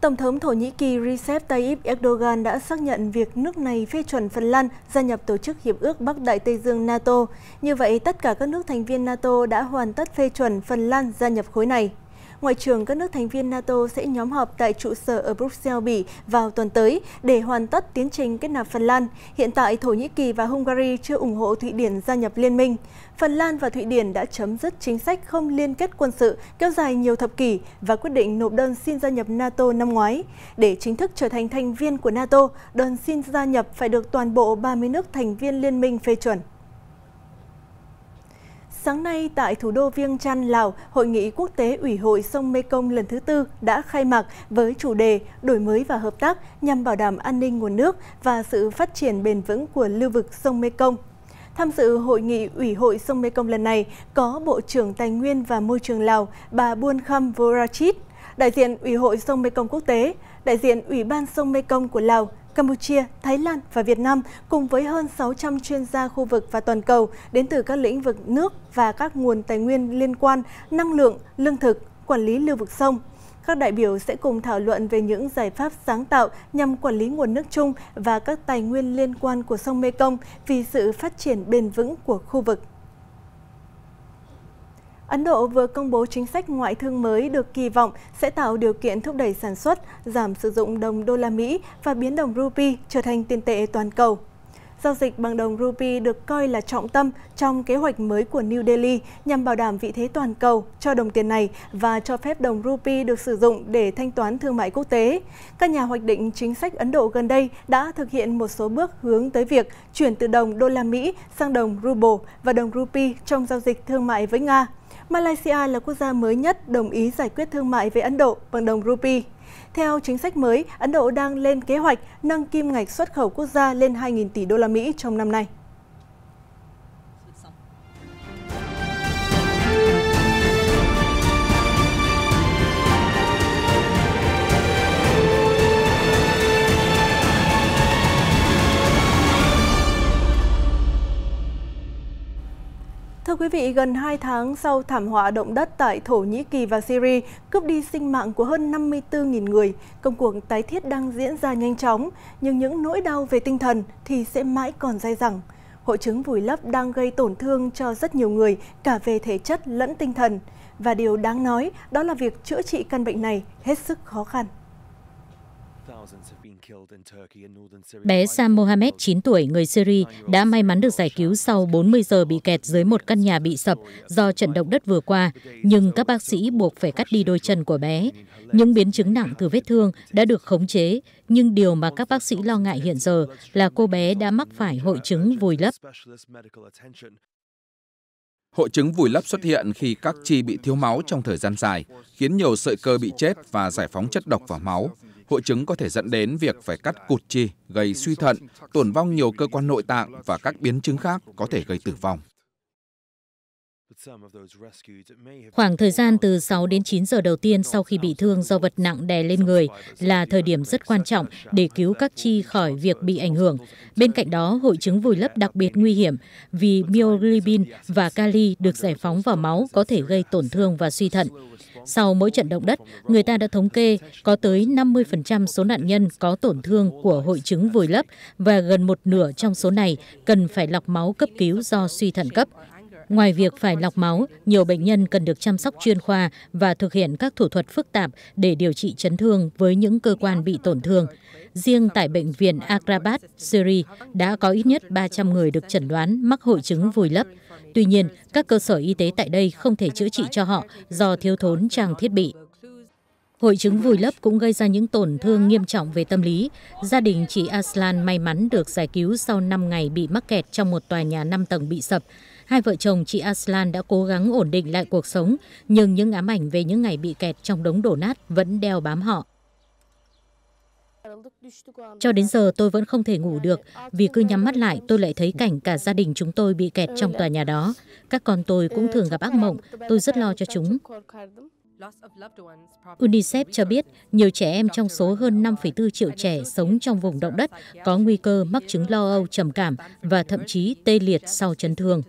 Tổng thống Thổ Nhĩ Kỳ Recep Tayyip Erdogan đã xác nhận việc nước này phê chuẩn Phần Lan gia nhập Tổ chức Hiệp ước Bắc Đại Tây Dương NATO. Như vậy, tất cả các nước thành viên NATO đã hoàn tất phê chuẩn Phần Lan gia nhập khối này. Ngoại trưởng các nước thành viên NATO sẽ nhóm họp tại trụ sở ở Bruxelles, Bỉ vào tuần tới để hoàn tất tiến trình kết nạp Phần Lan. Hiện tại, Thổ Nhĩ Kỳ và Hungary chưa ủng hộ Thụy Điển gia nhập liên minh. Phần Lan và Thụy Điển đã chấm dứt chính sách không liên kết quân sự kéo dài nhiều thập kỷ và quyết định nộp đơn xin gia nhập NATO năm ngoái. Để chính thức trở thành thành viên của NATO, đơn xin gia nhập phải được toàn bộ 30 nước thành viên liên minh phê chuẩn. Sáng nay tại thủ đô Viêng Chăn, Lào, Hội nghị quốc tế Ủy hội sông Mekong lần thứ tư đã khai mạc với chủ đề Đổi mới và hợp tác nhằm bảo đảm an ninh nguồn nước và sự phát triển bền vững của lưu vực sông Mekong. Tham dự hội nghị Ủy hội sông Mekong lần này có Bộ trưởng Tài nguyên và Môi trường Lào bà Buôn Kham Vorachit, đại diện Ủy hội sông Mekong quốc tế, đại diện Ủy ban sông Mekong của Lào, Campuchia, Thái Lan và Việt Nam cùng với hơn 600 chuyên gia khu vực và toàn cầu đến từ các lĩnh vực nước và các nguồn tài nguyên liên quan, năng lượng, lương thực, quản lý lưu vực sông. Các đại biểu sẽ cùng thảo luận về những giải pháp sáng tạo nhằm quản lý nguồn nước chung và các tài nguyên liên quan của sông Mekong vì sự phát triển bền vững của khu vực. Ấn Độ vừa công bố chính sách ngoại thương mới được kỳ vọng sẽ tạo điều kiện thúc đẩy sản xuất, giảm sử dụng đồng đô la Mỹ và biến đồng rupee trở thành tiền tệ toàn cầu. Giao dịch bằng đồng rupee được coi là trọng tâm trong kế hoạch mới của New Delhi nhằm bảo đảm vị thế toàn cầu cho đồng tiền này và cho phép đồng rupee được sử dụng để thanh toán thương mại quốc tế. Các nhà hoạch định chính sách Ấn Độ gần đây đã thực hiện một số bước hướng tới việc chuyển từ đồng đô la Mỹ sang đồng ruble và đồng rupee trong giao dịch thương mại với Nga. Malaysia là quốc gia mới nhất đồng ý giải quyết thương mại với Ấn Độ bằng đồng rupee. Theo chính sách mới, Ấn Độ đang lên kế hoạch nâng kim ngạch xuất khẩu quốc gia lên 2.000 tỷ đô la Mỹ trong năm nay. quý vị, gần 2 tháng sau thảm họa động đất tại Thổ Nhĩ Kỳ và Syria cướp đi sinh mạng của hơn 54.000 người, công cuộc tái thiết đang diễn ra nhanh chóng, nhưng những nỗi đau về tinh thần thì sẽ mãi còn dai dẳng. Hội chứng vùi lấp đang gây tổn thương cho rất nhiều người, cả về thể chất lẫn tinh thần. Và điều đáng nói đó là việc chữa trị căn bệnh này hết sức khó khăn. Bé Sam Mohamed, 9 tuổi, người Syria, đã may mắn được giải cứu sau 40 giờ bị kẹt dưới một căn nhà bị sập do trận động đất vừa qua, nhưng các bác sĩ buộc phải cắt đi đôi chân của bé. Những biến chứng nặng từ vết thương đã được khống chế, nhưng điều mà các bác sĩ lo ngại hiện giờ là cô bé đã mắc phải hội chứng vùi lấp. Hội chứng vùi lấp xuất hiện khi các chi bị thiếu máu trong thời gian dài, khiến nhiều sợi cơ bị chết và giải phóng chất độc vào máu. Hội chứng có thể dẫn đến việc phải cắt cụt chi, gây suy thận, tổn vong nhiều cơ quan nội tạng và các biến chứng khác có thể gây tử vong. Khoảng thời gian từ 6 đến 9 giờ đầu tiên sau khi bị thương do vật nặng đè lên người là thời điểm rất quan trọng để cứu các chi khỏi việc bị ảnh hưởng. Bên cạnh đó, hội chứng vùi lấp đặc biệt nguy hiểm vì myoglobin và kali được giải phóng vào máu có thể gây tổn thương và suy thận. Sau mỗi trận động đất, người ta đã thống kê có tới 50% số nạn nhân có tổn thương của hội chứng vùi lấp và gần một nửa trong số này cần phải lọc máu cấp cứu do suy thận cấp. Ngoài việc phải lọc máu, nhiều bệnh nhân cần được chăm sóc chuyên khoa và thực hiện các thủ thuật phức tạp để điều trị chấn thương với những cơ quan bị tổn thương. Riêng tại bệnh viện Akrabat, Syria đã có ít nhất 300 người được chẩn đoán mắc hội chứng vùi lấp. Tuy nhiên, các cơ sở y tế tại đây không thể chữa trị cho họ do thiếu thốn trang thiết bị. Hội chứng vùi lấp cũng gây ra những tổn thương nghiêm trọng về tâm lý. Gia đình chị Aslan may mắn được giải cứu sau 5 ngày bị mắc kẹt trong một tòa nhà 5 tầng bị sập. Hai vợ chồng chị Aslan đã cố gắng ổn định lại cuộc sống, nhưng những ám ảnh về những ngày bị kẹt trong đống đổ nát vẫn đeo bám họ. Cho đến giờ tôi vẫn không thể ngủ được vì cứ nhắm mắt lại tôi lại thấy cảnh cả gia đình chúng tôi bị kẹt trong tòa nhà đó. Các con tôi cũng thường gặp ác mộng, tôi rất lo cho chúng. UNICEF cho biết nhiều trẻ em trong số hơn 5,4 triệu trẻ sống trong vùng động đất có nguy cơ mắc chứng lo âu trầm cảm và thậm chí tê liệt sau chấn thương.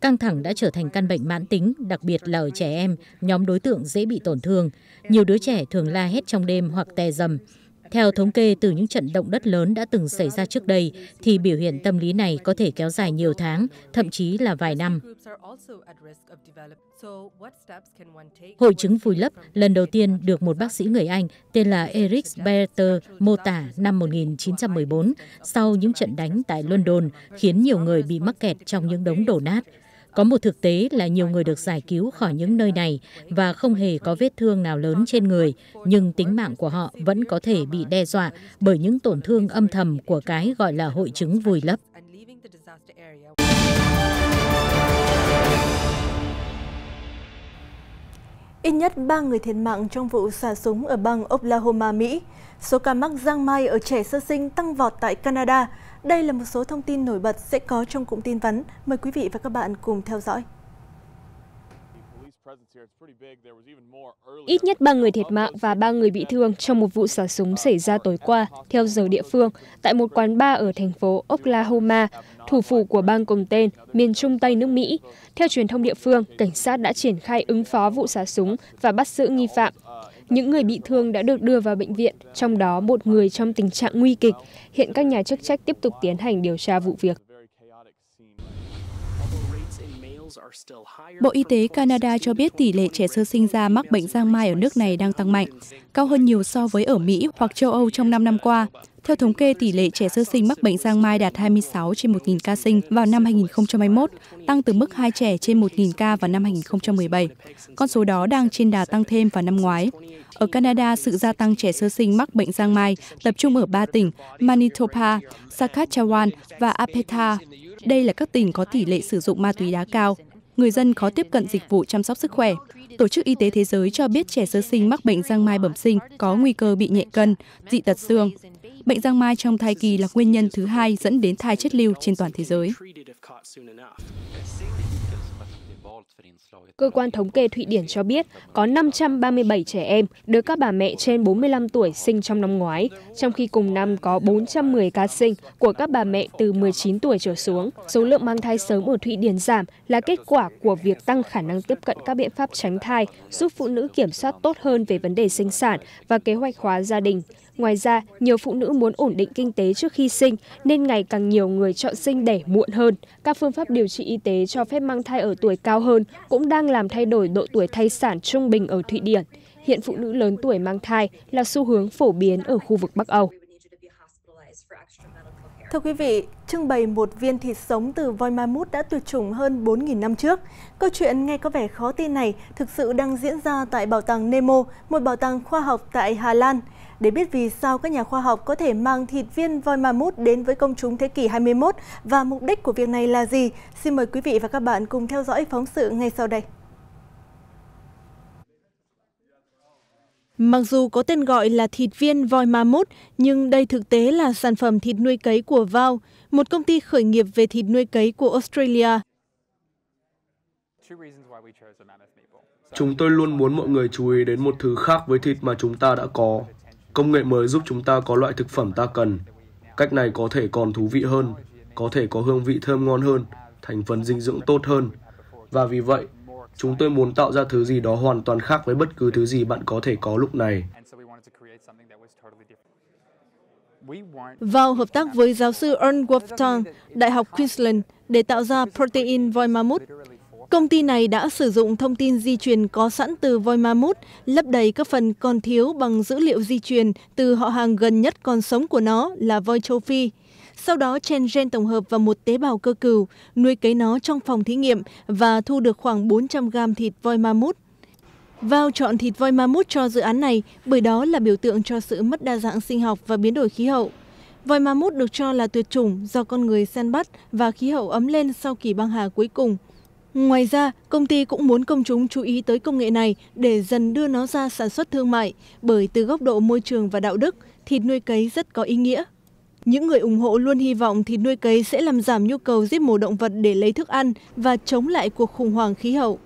Căng thẳng đã trở thành căn bệnh mãn tính, đặc biệt là ở trẻ em, nhóm đối tượng dễ bị tổn thương. Nhiều đứa trẻ thường la hét trong đêm hoặc tè dầm. Theo thống kê từ những trận động đất lớn đã từng xảy ra trước đây, thì biểu hiện tâm lý này có thể kéo dài nhiều tháng, thậm chí là vài năm. Hội chứng vùi lấp lần đầu tiên được một bác sĩ người Anh tên là Eric Berter mô tả năm 1914 sau những trận đánh tại London khiến nhiều người bị mắc kẹt trong những đống đổ nát. Có một thực tế là nhiều người được giải cứu khỏi những nơi này và không hề có vết thương nào lớn trên người, nhưng tính mạng của họ vẫn có thể bị đe dọa bởi những tổn thương âm thầm của cái gọi là hội chứng vùi lấp. Ít nhất 3 người thiệt mạng trong vụ xả súng ở bang Oklahoma, Mỹ. Số ca mắc giang mai ở trẻ sơ sinh tăng vọt tại Canada đây là một số thông tin nổi bật sẽ có trong cụm tin vắn. Mời quý vị và các bạn cùng theo dõi. Ít nhất 3 người thiệt mạng và 3 người bị thương trong một vụ xả súng xảy ra tối qua, theo giờ địa phương, tại một quán bar ở thành phố Oklahoma, thủ phủ của bang cùng tên, miền trung Tây nước Mỹ. Theo truyền thông địa phương, cảnh sát đã triển khai ứng phó vụ xả súng và bắt giữ nghi phạm những người bị thương đã được đưa vào bệnh viện, trong đó một người trong tình trạng nguy kịch. Hiện các nhà chức trách tiếp tục tiến hành điều tra vụ việc. Bộ Y tế Canada cho biết tỷ lệ trẻ sơ sinh ra mắc bệnh giang mai ở nước này đang tăng mạnh, cao hơn nhiều so với ở Mỹ hoặc châu Âu trong 5 năm qua. Theo thống kê, tỷ lệ trẻ sơ sinh mắc bệnh giang mai đạt 26 trên 1.000 ca sinh vào năm 2021, tăng từ mức 2 trẻ trên 1.000 ca vào năm 2017. Con số đó đang trên đà tăng thêm vào năm ngoái. Ở Canada, sự gia tăng trẻ sơ sinh mắc bệnh giang mai tập trung ở ba tỉnh Manitoba, Saskatchewan và Alberta. Đây là các tỉnh có tỷ lệ sử dụng ma túy đá cao. Người dân khó tiếp cận dịch vụ chăm sóc sức khỏe. Tổ chức Y tế Thế giới cho biết trẻ sơ sinh mắc bệnh giang mai bẩm sinh có nguy cơ bị nhẹ cân, dị tật xương bệnh giang mai trong thai kỳ là nguyên nhân thứ hai dẫn đến thai chết lưu trên toàn thế giới. Cơ quan thống kê Thụy Điển cho biết có 537 trẻ em được các bà mẹ trên 45 tuổi sinh trong năm ngoái, trong khi cùng năm có 410 ca sinh của các bà mẹ từ 19 tuổi trở xuống. Số lượng mang thai sớm ở Thụy Điển giảm là kết quả của việc tăng khả năng tiếp cận các biện pháp tránh thai, giúp phụ nữ kiểm soát tốt hơn về vấn đề sinh sản và kế hoạch hóa gia đình. Ngoài ra, nhiều phụ nữ muốn ổn định kinh tế trước khi sinh nên ngày càng nhiều người chọn sinh đẻ muộn hơn. Các phương pháp điều trị y tế cho phép mang thai ở tuổi cao hơn cũng đang làm thay đổi độ tuổi thai sản trung bình ở Thụy Điển. Hiện phụ nữ lớn tuổi mang thai là xu hướng phổ biến ở khu vực Bắc Âu. Thưa quý vị, trưng bày một viên thịt sống từ voi ma mút đã tuyệt chủng hơn 4.000 năm trước. Câu chuyện nghe có vẻ khó tin này thực sự đang diễn ra tại Bảo tàng Nemo, một bảo tàng khoa học tại Hà Lan. Để biết vì sao các nhà khoa học có thể mang thịt viên voi ma mút đến với công chúng thế kỷ 21 và mục đích của việc này là gì, xin mời quý vị và các bạn cùng theo dõi phóng sự ngay sau đây. Mặc dù có tên gọi là thịt viên voi ma mút, nhưng đây thực tế là sản phẩm thịt nuôi cấy của Vow, một công ty khởi nghiệp về thịt nuôi cấy của Australia. Chúng tôi luôn muốn mọi người chú ý đến một thứ khác với thịt mà chúng ta đã có. Công nghệ mới giúp chúng ta có loại thực phẩm ta cần. Cách này có thể còn thú vị hơn, có thể có hương vị thơm ngon hơn, thành phần dinh dưỡng tốt hơn. Và vì vậy, Chúng tôi muốn tạo ra thứ gì đó hoàn toàn khác với bất cứ thứ gì bạn có thể có lúc này. Vào hợp tác với giáo sư Ern Wolftang, Đại học Queensland, để tạo ra protein voi ma mút, Công ty này đã sử dụng thông tin di truyền có sẵn từ voi ma mút lấp đầy các phần còn thiếu bằng dữ liệu di truyền từ họ hàng gần nhất còn sống của nó là voi châu Phi sau đó chen gen tổng hợp vào một tế bào cơ cừu, nuôi cấy nó trong phòng thí nghiệm và thu được khoảng 400 gram thịt voi ma mút. Vào chọn thịt voi ma mút cho dự án này bởi đó là biểu tượng cho sự mất đa dạng sinh học và biến đổi khí hậu. Voi ma mút được cho là tuyệt chủng do con người săn bắt và khí hậu ấm lên sau kỳ băng hà cuối cùng. Ngoài ra, công ty cũng muốn công chúng chú ý tới công nghệ này để dần đưa nó ra sản xuất thương mại, bởi từ góc độ môi trường và đạo đức, thịt nuôi cấy rất có ý nghĩa. Những người ủng hộ luôn hy vọng thịt nuôi cấy sẽ làm giảm nhu cầu giết mổ động vật để lấy thức ăn và chống lại cuộc khủng hoảng khí hậu.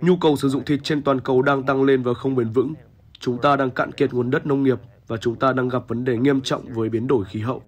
Nhu cầu sử dụng thịt trên toàn cầu đang tăng lên và không bền vững. Chúng ta đang cạn kiệt nguồn đất nông nghiệp và chúng ta đang gặp vấn đề nghiêm trọng với biến đổi khí hậu.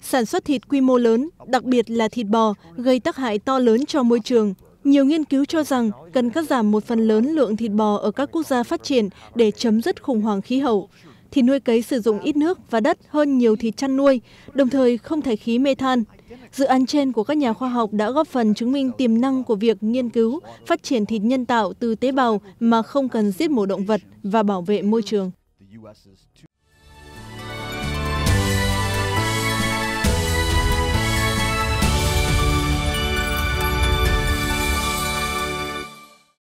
Sản xuất thịt quy mô lớn, đặc biệt là thịt bò, gây tác hại to lớn cho môi trường. Nhiều nghiên cứu cho rằng cần cắt giảm một phần lớn lượng thịt bò ở các quốc gia phát triển để chấm dứt khủng hoảng khí hậu thì nuôi cấy sử dụng ít nước và đất hơn nhiều thịt chăn nuôi, đồng thời không thải khí mê than. Dự án trên của các nhà khoa học đã góp phần chứng minh tiềm năng của việc nghiên cứu, phát triển thịt nhân tạo từ tế bào mà không cần giết mổ động vật và bảo vệ môi trường.